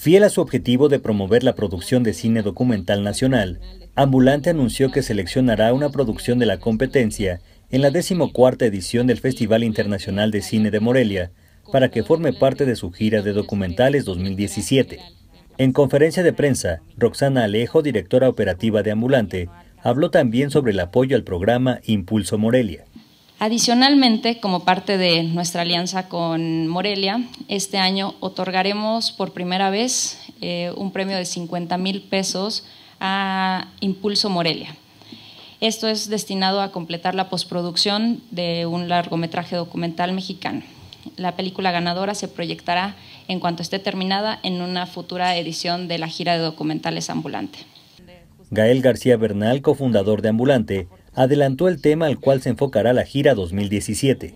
Fiel a su objetivo de promover la producción de cine documental nacional, Ambulante anunció que seleccionará una producción de la competencia en la decimocuarta edición del Festival Internacional de Cine de Morelia para que forme parte de su gira de documentales 2017. En conferencia de prensa, Roxana Alejo, directora operativa de Ambulante, habló también sobre el apoyo al programa Impulso Morelia. Adicionalmente, como parte de nuestra alianza con Morelia, este año otorgaremos por primera vez eh, un premio de 50 mil pesos a Impulso Morelia. Esto es destinado a completar la postproducción de un largometraje documental mexicano. La película ganadora se proyectará en cuanto esté terminada en una futura edición de la gira de documentales Ambulante. Gael García Bernal, cofundador de Ambulante, adelantó el tema al cual se enfocará la gira 2017.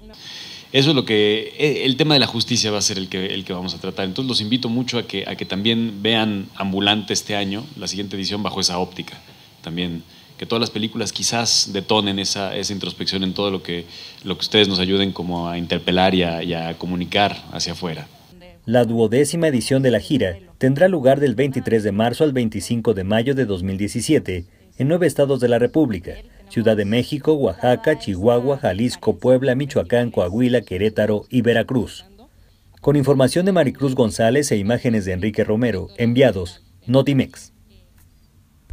Eso es lo que e, el tema de la justicia va a ser el que, el que vamos a tratar. Entonces los invito mucho a que, a que también vean Ambulante este año, la siguiente edición bajo esa óptica. También que todas las películas quizás detonen esa, introspección en todo lo que, lo que ustedes nos ayuden como a interpelar y a, y a comunicar hacia afuera. La duodécima edición de la gira tendrá lugar del 23 de marzo al 25 de mayo de 2017 en nueve estados de la República, Ciudad de México, Oaxaca, Chihuahua, Jalisco, Puebla, Michoacán, Coahuila, Querétaro y Veracruz. Con información de Maricruz González e imágenes de Enrique Romero, enviados Notimex.